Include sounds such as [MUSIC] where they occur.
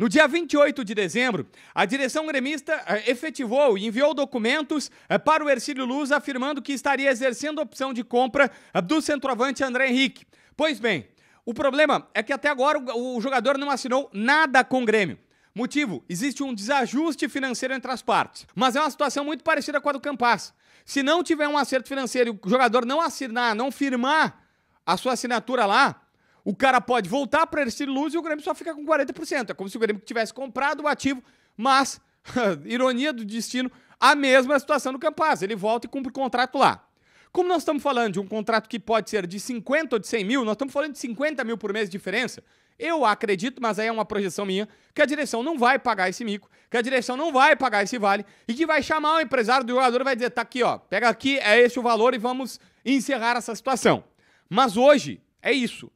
No dia 28 de dezembro, a direção gremista eh, efetivou e enviou documentos eh, para o Ercílio Luz afirmando que estaria exercendo a opção de compra eh, do centroavante André Henrique. Pois bem, o problema é que até agora o jogador não assinou nada com o Grêmio. Motivo: existe um desajuste financeiro entre as partes. Mas é uma situação muito parecida com a do Campas. Se não tiver um acerto financeiro e o jogador não assinar, não firmar a sua assinatura lá, o cara pode voltar para Ercílio Luz e o Grêmio só fica com 40%. É como se o Grêmio tivesse comprado o ativo, mas, [LAUGHS] ironia do destino, a mesma situação do Campaz. Ele volta e cumpre o contrato lá. Como nós estamos falando de um contrato que pode ser de 50 ou de 100 mil, nós estamos falando de 50 mil por mês de diferença. Eu acredito, mas aí é uma projeção minha, que a direção não vai pagar esse mico, que a direção não vai pagar esse vale e que vai chamar o empresário do jogador e vai dizer: tá aqui, ó, pega aqui, é esse o valor e vamos encerrar essa situação. Mas hoje é isso.